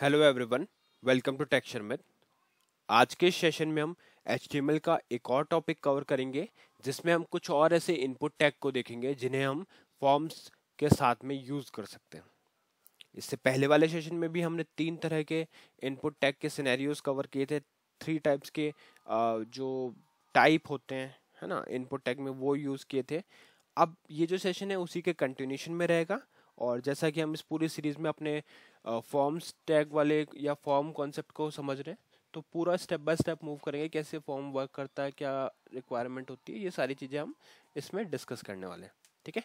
hello everyone welcome to texture myth आज के session में हम एच का एक और टॉपिक कवर करेंगे जिसमें हम कुछ और ऐसे इनपुट टैग को देखेंगे जिन्हें हम फॉर्म्स के साथ में यूज़ कर सकते हैं इससे पहले वाले सेशन में भी हमने तीन तरह के इनपुट टैग के सिनेरियोज कवर किए थे थ्री टाइप्स के जो टाइप होते हैं है ना इनपुट टैग में वो यूज़ किए थे अब ये जो सेशन है उसी के कंटिन्यूशन में रहेगा और जैसा कि हम इस पूरी सीरीज़ में अपने फॉर्म्स टैग वाले या फॉर्म कॉन्सेप्ट को समझ रहे हैं तो पूरा स्टेप बाय स्टेप मूव करेंगे कैसे फॉर्म वर्क करता है क्या रिक्वायरमेंट होती है ये सारी चीज़ें हम इसमें डिस्कस करने वाले हैं ठीक है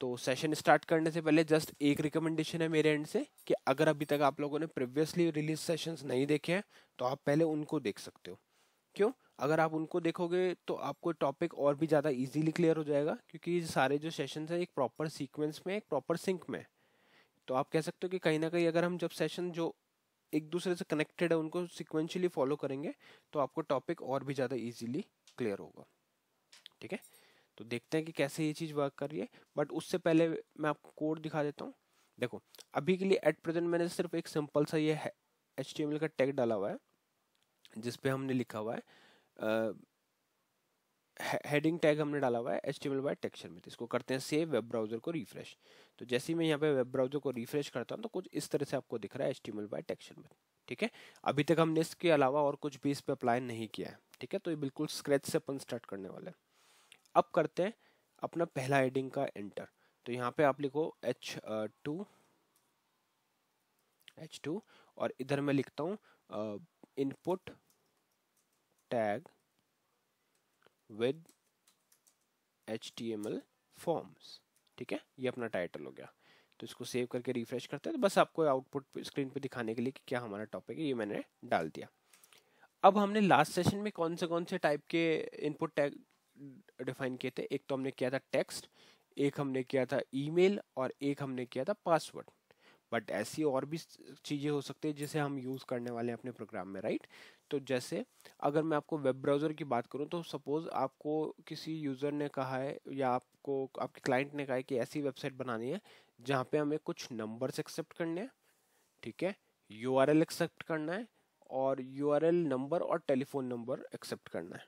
तो सेशन स्टार्ट करने से पहले जस्ट एक रिकमेंडेशन है मेरे एंड से कि अगर अभी तक आप लोगों ने प्रीवियसली रिलीज सेशंस नहीं देखे हैं तो आप पहले उनको देख सकते हो क्यों अगर आप उनको देखोगे तो आपको टॉपिक और भी ज़्यादा इजीली क्लियर हो जाएगा क्योंकि सारे जो सेशन हैं एक प्रॉपर सीक्वेंस में एक प्रॉपर सिंक में तो आप कह सकते हो कि कहीं ना कहीं अगर हम जब सेशन जो एक दूसरे से कनेक्टेड है उनको सिक्वेंशली फॉलो करेंगे तो आपको टॉपिक और भी ज़्यादा ईजीली क्लियर होगा ठीक है तो देखते हैं कि कैसे ये चीज़ वर्क कर रही है बट उससे पहले मैं आपको कोड दिखा देता हूँ देखो अभी के लिए एट प्रेजेंट मैंने सिर्फ एक सिंपल सा ये एच का टैग डाला हुआ है जिसपे हमने लिखा हुआ है हेडिंग टैग हमने डाला हुआ है H T M L by texture में तो इसको करते हैं सेव वेब ब्राउजर को रिफ्रेश तो जैसे ही मैं यहाँ पे वेब ब्राउजर को रिफ्रेश करता हूँ तो कुछ इस तरह से आपको दिख रहा है H T M L by texture में ठीक है अभी तक हमने इसके अलावा और कुछ भी इस पर अप्लाई नहीं किया है ठीक है तो ये बिल्कुल स्क्रैच से अपन स्टार्ट करने वाले हैं अब करते हैं अपना पहला हेडिंग का एंटर तो यहाँ पे आप लिखो एच टू एच टू और इधर मैं लिखता हूँ input uh, tag with H T M L forms ठीक है ये अपना टाइटल हो गया तो इसको सेव करके रिफ्रेश करते हैं तो बस आपको आउटपुट स्क्रीन पे दिखाने के लिए कि क्या हमारा टॉपिक है ये मैंने डाल दिया अब हमने लास्ट सेशन में कौन से कौन से टाइप के इनपुट टैग डिफाइन किए थे एक तो हमने किया था टेक्स्ट एक हमने किया था ईमेल और एक हमने किया था पासवर्ड बट ऐसी और भी चीज़ें हो सकती है जिसे हम यूज़ करने वाले हैं अपने प्रोग्राम में राइट तो जैसे अगर मैं आपको वेब ब्राउज़र की बात करूँ तो सपोज़ आपको किसी यूज़र ने कहा है या आपको आपके क्लाइंट ने कहा है कि ऐसी वेबसाइट बनानी है जहाँ पे हमें कुछ नंबर्स एक्सेप्ट करने हैं ठीक है यू एक्सेप्ट करना है और यू नंबर और टेलीफोन नंबर एक्सेप्ट करना है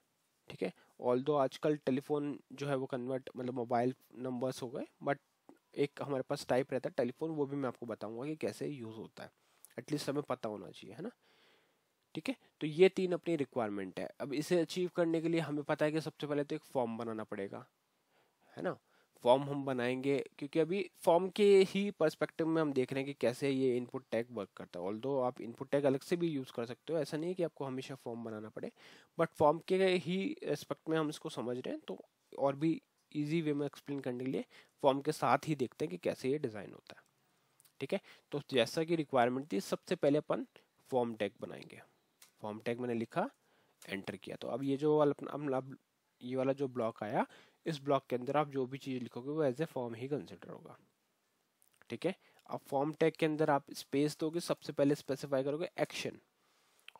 ठीक है ऑल दो आजकल टेलीफोन जो है वो कन्वर्ट मतलब मोबाइल नंबर्स हो गए बट एक हमारे पास टाइप रहता है टेलीफोन वो भी मैं आपको बताऊंगा कि कैसे यूज़ होता है एटलीस्ट हमें पता होना चाहिए है ना ठीक है तो ये तीन अपनी रिक्वायरमेंट है अब इसे अचीव करने के लिए हमें पता है कि सबसे पहले तो एक फॉर्म बनाना पड़ेगा है ना फॉर्म हम बनाएंगे क्योंकि अभी फॉर्म के ही पर्सपेक्टिव में हम देख रहे हैं कि कैसे ये इनपुट टैग वर्क करता है ऑल आप इनपुट टैग अलग से भी यूज़ कर सकते हो ऐसा नहीं है कि आपको हमेशा फॉर्म बनाना पड़े बट फॉर्म के ही रेस्पेक्ट में हम इसको समझ रहे हैं तो और भी इजी वे में एक्सप्लेन करने के लिए फॉर्म के साथ ही देखते हैं कि कैसे ये डिज़ाइन होता है ठीक है तो जैसा कि रिक्वायरमेंट थी सबसे पहले अपन फॉर्म टैग बनाएंगे फॉर्म टैग मैंने लिखा एंटर किया तो अब ये जो अपना अब ये वाला जो ब्लॉक आया इस ब्लॉक के अंदर आप जो भी चीज़ लिखोगे वो एज ए फॉर्म ही कंसिडर होगा ठीक है अब फॉर्म टैग के अंदर आप स्पेस दोगे सबसे पहले स्पेसिफाई करोगे एक्शन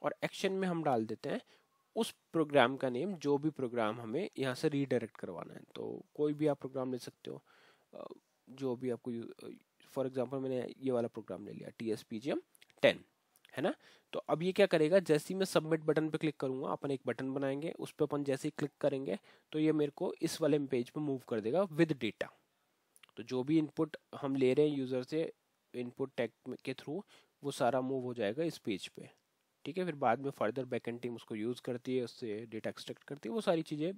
और एक्शन में हम डाल देते हैं उस प्रोग्राम का नेम जो भी प्रोग्राम हमें यहाँ से रीडायरेक्ट करवाना है तो कोई भी आप प्रोग्राम ले सकते हो जो भी आपको फॉर एग्जाम्पल मैंने ये वाला प्रोग्राम ले लिया T S P G M ten है ना तो अब ये क्या करेगा जैसे ही मैं सबमिट बटन पे क्लिक करूंगा अपन एक बटन बनाएंगे उस पर अपन जैसे ही क्लिक करेंगे तो ये मेरे को इस वाले पेज पे मूव कर देगा विद डेटा तो जो भी इनपुट हम ले रहे हैं यूज़र से इनपुट टैग के थ्रू वो सारा मूव हो जाएगा इस पेज पे ठीक है फिर बाद में फर्दर बैक एंड टीम उसको यूज़ करती है उससे डेटा एक्सट्रैक्ट करती है वो सारी चीज़ें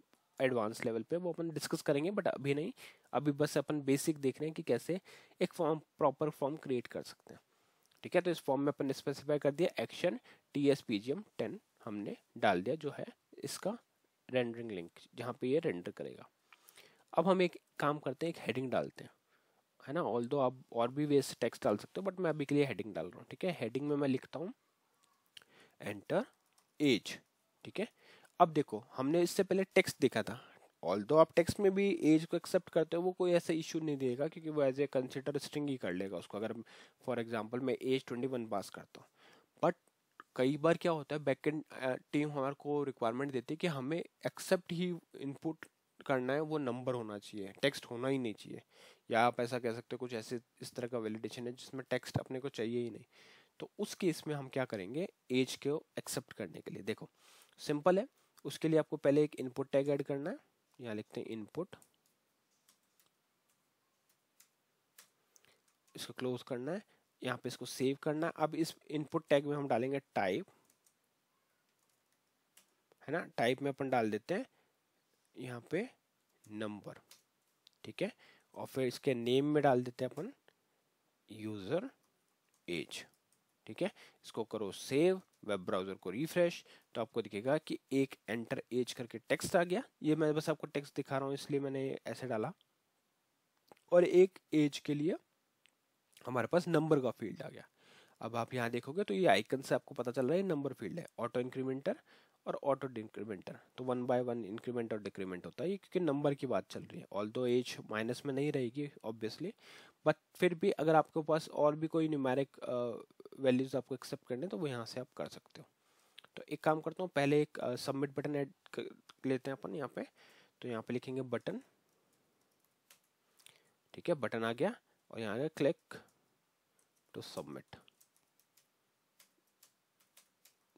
एडवांस लेवल पे वो अपन डिस्कस करेंगे बट अभी नहीं अभी बस अपन बेसिक देख रहे हैं कि कैसे एक फॉर्म प्रॉपर फॉर्म क्रिएट कर सकते हैं ठीक है तो इस फॉर्म में अपन ने स्पेसिफाई कर दिया action T S P G M ten हमने डाल दिया जो है इसका रेंडरिंग लिंक जहाँ पे ये रेंडर करेगा अब हम एक काम करते हैं एक हेडिंग डालते हैं है ना ऑल दो आप और भी वेस्ट टेक्स्ट डाल सकते हो बट मैं अभी के लिए हेडिंग डाल रहा हूँ ठीक है हेडिंग में मैं लिखता हूँ एंटर एज ठीक है अब देखो हमने इससे पहले टेक्स्ट देखा था ऑल दो आप टेक्स्ट में भी एज को एक्सेप्ट करते हो वो कोई ऐसा इशू नहीं देगा क्योंकि वो एज ए कंसिडर स्ट्रिंग ही कर लेगा उसको अगर फॉर एग्जाम्पल मैं एज ट्वेंटी वन पास करता हूँ बट कई बार क्या होता है बैक एंड टीम हमारे को रिक्वायरमेंट देती है कि हमें एक्सेप्ट ही इनपुट करना है वो नंबर होना चाहिए टेक्स्ट होना ही नहीं चाहिए या आप ऐसा कह सकते हो कुछ ऐसे इस तरह का वैलिडेशन है जिसमें टेक्स्ट अपने को चाहिए ही नहीं तो उस केस में हम क्या करेंगे एज को एक्सेप्ट करने के लिए देखो सिंपल है उसके लिए आपको पहले एक इनपुट टैग ऐड करना है यहाँ लिखते हैं इनपुट इसको क्लोज करना है यहाँ पे इसको सेव करना है अब इस इनपुट टैग में हम डालेंगे टाइप है ना टाइप में अपन डाल देते हैं यहाँ पे नंबर ठीक है और फिर इसके नेम में डाल देते हैं अपन यूज़र एज ठीक है इसको करो सेव वेब ब्राउजर को रिफ्रेश तो आपको दिखेगा कि एक एंटर एज करके टेक्स्ट आ गया ये मैं बस आपको टेक्स्ट दिखा रहा हूँ इसलिए मैंने ऐसे डाला और एक एज के लिए हमारे पास नंबर का फील्ड आ गया अब आप यहाँ देखोगे तो ये आइकन से आपको पता चल रहा है नंबर फील्ड है ऑटो इंक्रीमेंटर और ऑटो डिक्रीमेंटर तो वन बाय वन इंक्रीमेंट और डिक्रीमेंट होता है क्योंकि नंबर की बात चल रही है ऑल दो एज माइनस में नहीं रहेगी ऑब्वियसली बट फिर भी अगर आपके पास और भी कोई न्यूमेरिक वैल्यूज आपको एक्सेप्ट करने तो वो यहाँ से आप कर सकते हो तो एक काम करता हूँ पहले एक सबमिट बटन ऐड लेते हैं अपन यहाँ पे तो यहाँ पे लिखेंगे बटन ठीक है बटन आ गया और यहाँ आ गया क्लिक टू सबमिट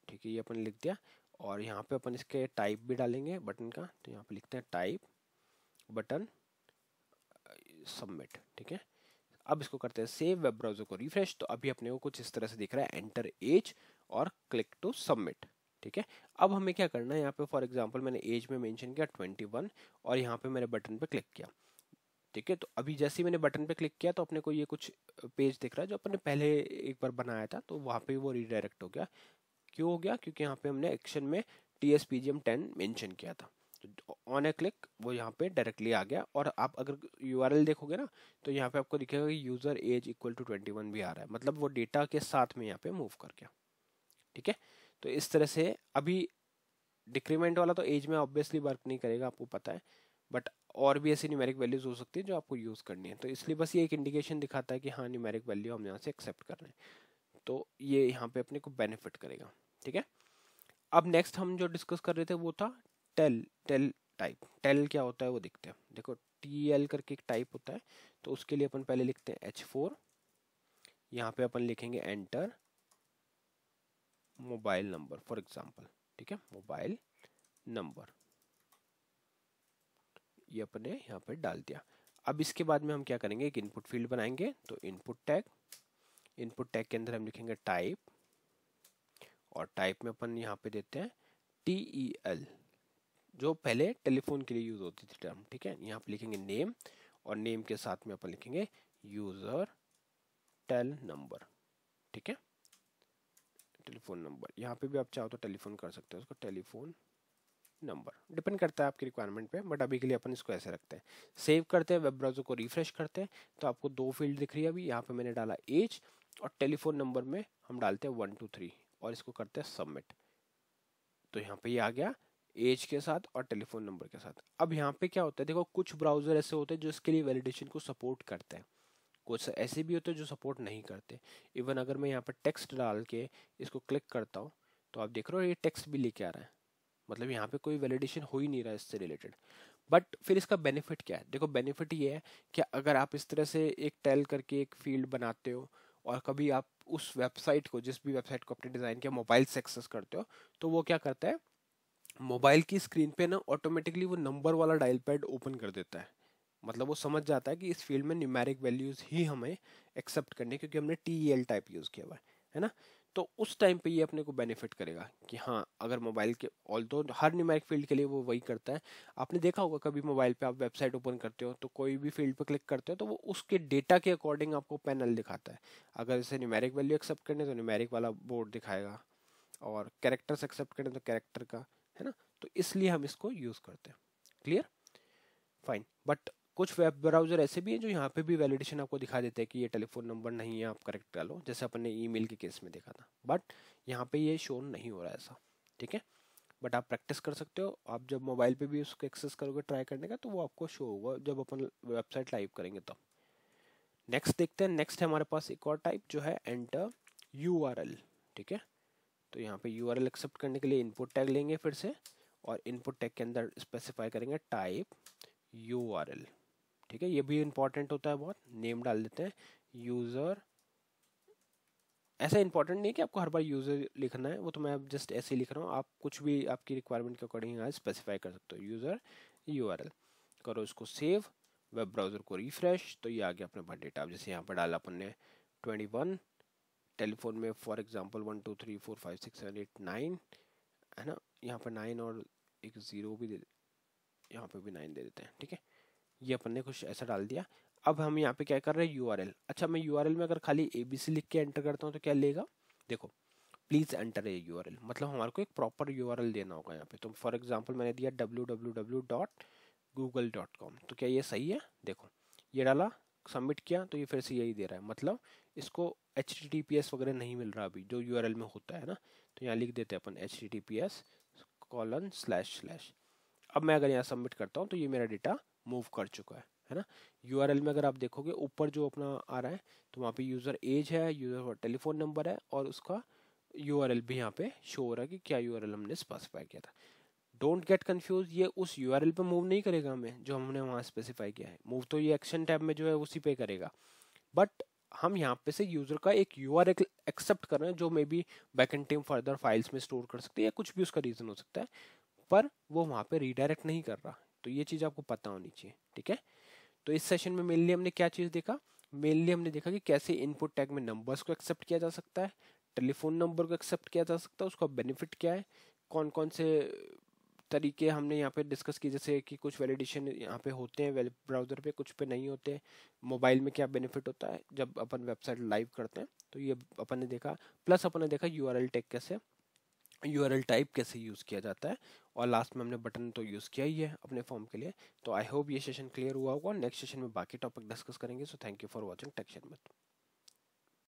ठीक है ये अपन लिख दिया और यहाँ पे अपन इसके टाइप भी डालेंगे बटन का तो यहाँ पे लिखते हैं टाइप बटन सबमिट ठीक है अब इसको करते हैं सेव वेब ब्राउजर को रिफ्रेश तो अभी अपने को कुछ इस तरह से दिख रहा है एंटर एज और क्लिक टू सबमिट ठीक है अब हमें क्या करना है यहाँ पे फॉर एग्जाम्पल मैंने एज में मेंशन किया 21 और यहाँ पे मैंने बटन पे क्लिक किया ठीक है तो अभी जैसे ही मैंने बटन पे क्लिक किया तो अपने को ये कुछ पेज दिख रहा है जो अपने पहले एक बार बनाया था तो वहाँ पे वो रिडायरेक्ट हो गया क्यों हो गया क्योंकि यहाँ पे हमने एक्शन में T S P G M ten किया था ऑन ए क्लिक वो यहाँ पे डायरेक्टली आ गया और आप अगर यू देखोगे ना तो यहाँ पे आपको दिखेगा कि user age equal to twenty one भी आ रहा है मतलब वो डेटा के साथ में यहाँ पे मूव कर गया ठीक है तो इस तरह से अभी डिक्रीमेंट वाला तो एज में ऑब्वियसली वर्क नहीं करेगा आपको पता है बट और भी ऐसी न्यूमेरिक वैल्यूज़ हो सकती है जो आपको यूज़ करनी है तो इसलिए बस ये एक इंडिकेशन दिखाता है कि हाँ न्यूमेरिक वैल्यू हम यहाँ से एक्सेप्ट कर रहे हैं तो ये यहाँ पे अपने को बेनिफिट करेगा ठीक है अब नेक्स्ट हम जो डिस्कस कर रहे थे वो था टेल टेल टाइप टेल क्या होता है वो देखते हैं देखो टी एल करके एक टाइप होता है तो उसके लिए अपन पहले लिखते हैं एच फोर यहाँ पे अपन लिखेंगे enter mobile number for example ठीक है मोबाइल नंबर ये अपने यहाँ पे डाल दिया अब इसके बाद में हम क्या करेंगे एक इनपुट फील्ड बनाएंगे तो इनपुट टैग इनपुट टैग के अंदर हम लिखेंगे टाइप और टाइप में अपन यहाँ पे देते हैं टी ई एल जो पहले टेलीफोन के लिए यूज होती थी टर्म ठीक है यहाँ पे लिखेंगे नेम और नेम के साथ में अपन लिखेंगे यूजर टेल नंबर ठीक है टेलीफोन नंबर यहाँ पे भी आप चाहो तो टेलीफोन कर सकते हो उसको टेलीफोन नंबर डिपेंड करता है आपकी रिक्वायरमेंट पे बट अभी के लिए अपन इसको ऐसे रखते हैं सेव करते हैं वेब ब्राउजर को रिफ्रेश करते हैं तो आपको दो फील्ड दिख रही है अभी यहाँ पे मैंने डाला एज और टेलीफोन नंबर में हम डालते हैं वन टू थ्री और इसको करते हैं सबमिट तो यहाँ पे ये यह आ गया एज के साथ और टेलीफोन नंबर के साथ अब यहाँ पे क्या होता है देखो कुछ ब्राउज़र ऐसे होते हैं जो इसके लिए वैलिडेशन को सपोर्ट करते हैं कुछ ऐसे भी होते हैं जो सपोर्ट नहीं करते इवन अगर मैं यहाँ पर टेक्स्ट डाल के इसको क्लिक करता हूँ तो आप देख रहे हो ये टेक्स्ट भी लेके आ रहा है मतलब यहाँ पे कोई वैलिडेशन हो ही नहीं रहा है इससे रिलेटेड बट फिर इसका बेनिफिट क्या है देखो बेनिफिट ये है कि अगर आप इस तरह से एक टेल करके एक फील्ड बनाते हो और कभी आप उस वेबसाइट को जिस भी वेबसाइट को अपने डिज़ाइन के मोबाइल से एक्सेस करते हो तो वो क्या करता है मोबाइल की स्क्रीन पे ना ऑटोमेटिकली वो नंबर वाला डायल पैड ओपन कर देता है मतलब वो समझ जाता है कि इस फील्ड में न्यूमेरिक वैल्यूज़ ही हमें एक्सेप्ट करने क्योंकि हमने T E L type use किया हुआ है है ना तो उस टाइम पे ये अपने को बेनिफिट करेगा कि हाँ अगर मोबाइल के ऑल दो हर न्यूमेरिक फील्ड के लिए वो वही करता है आपने देखा होगा कभी मोबाइल पे आप वेबसाइट ओपन करते हो तो कोई भी फील्ड पे क्लिक करते हो तो वो उसके डेटा के अकॉर्डिंग आपको पैनल दिखाता है अगर इसे न्यूमेरिक वैल्यू एक्सेप्ट करने तो न्यूमेरिक वाला बोर्ड दिखाएगा और कैरेक्टर्स एक्सेप्ट करें तो कैरेक्टर का है ना तो इसलिए हम इसको यूज करते हैं क्लियर फाइन बट कुछ वेब ब्राउजर ऐसे भी हैं जो यहाँ पे भी वैलिडेशन आपको दिखा देते हैं कि ये टेलीफोन नंबर नहीं है आप करेक्ट कर लो जैसे अपन ने ईमेल के केस में देखा था बट यहाँ पे ये शो नहीं हो रहा ऐसा ठीक है बट आप प्रैक्टिस कर सकते हो आप जब मोबाइल पे भी उसको एक्सेस करोगे ट्राई करने का तो वो आपको शो होगा जब अपन वेबसाइट लाइव करेंगे तब नेक्स्ट देखते हैं नेक्स्ट है हमारे पास एक और टाइप जो है एंटर यू ठीक है तो यहाँ पे यू आर एक्सेप्ट करने के लिए इनपुट टैग लेंगे फिर से और इनपुट टैग के अंदर स्पेसिफाई करेंगे टाइप यू ठीक है ये भी इम्पोर्टेंट होता है बहुत नेम डाल देते हैं यूज़र ऐसा इंपॉर्टेंट नहीं कि आपको हर बार यूज़र लिखना है वो तो मैं जस्ट ऐसे ही लिख रहा हूँ आप कुछ भी आपकी रिक्वायरमेंट के अकॉर्डिंग यहाँ स्पेसिफाई कर सकते हो यूज़र यू करो इसको सेव वेब ब्राउज़र को रिफ्रेश तो ये आ गया अपने पास डेटा जैसे यहाँ पर डाला अपन ने ट्वेंटी वन टेलीफोन में for example one two three four five six seven eight nine है ना यहाँ पर नाइन और एक ज़ीरो भी दे यहाँ पर भी नाइन दे देते हैं ठीक है ये अपन ने कुछ ऐसा डाल दिया अब हम यहाँ पे क्या कर रहे हैं यू अच्छा मैं यू में अगर खाली ए बी सी लिख के एंटर करता हूँ तो क्या लेगा देखो प्लीज़ एंटर ए यू मतलब हमारे को एक प्रॉपर यू देना होगा यहाँ पे तो फॉर एग्जाम्पल मैंने दिया W W W dot Google dot com तो क्या ये सही है देखो ये डाला सबमिट किया तो ये फिर से यही दे रहा है मतलब इसको एच वगैरह नहीं मिल रहा अभी जो यू में होता है ना तो यहाँ लिख देते हैं अपन H T T P S colon slash slash अब मैं अगर यहाँ सबमिट करता हूँ तो ये मेरा डेटा मूव कर चुका है है ना यू में अगर आप देखोगे ऊपर जो अपना आ रहा है तो वहाँ पे यूज़र एज है यूज़र का टेलीफोन नंबर है और उसका यू भी यहाँ पे शो हो रहा है कि क्या यू हमने स्पेसिफाई किया था डोंट गेट कन्फ्यूज ये उस यू आर मूव नहीं करेगा हमें जो हमने वहाँ स्पेसिफाई किया है मूव तो ये एक्शन टैब में जो है उसी पे करेगा बट हम यहाँ पे से यूजर का एक यू आर एक्सेप्ट कर रहे हैं जो maybe back end team further files में स्टोर कर सकते हैं या कुछ भी उसका रीजन हो सकता है पर वो वहाँ पे रीडायरेक्ट नहीं कर रहा तो ये चीज़ आपको पता होनी चाहिए ठीक है तो इस सेशन में मेनली हमने क्या चीज़ देखा मेनली हमने देखा कि कैसे इनपुट टैग में नंबर्स को एक्सेप्ट किया जा सकता है टेलीफोन नंबर को एक्सेप्ट किया जा सकता है उसका बेनिफिट क्या है कौन कौन से तरीके हमने यहाँ पे डिस्कस किए जैसे कि कुछ वैलिडेशन यहाँ पे होते हैं वेब ब्राउज़र पे कुछ पे नहीं होते मोबाइल में क्या बेनिफिट होता है जब अपन वेबसाइट लाइव करते हैं तो ये अपन ने देखा प्लस अपन ने देखा यू आर टेक कैसे यू आर टाइप कैसे यूज़ किया जाता है और लास्ट में हमने बटन तो यूज़ किया ही है अपने फॉर्म के लिए तो आई होप ये सेशन क्लियर हुआ होगा नेक्स्ट सेशन में बाकी टॉपिक डिस्कस करेंगे so thank you for watching टेक्शन मत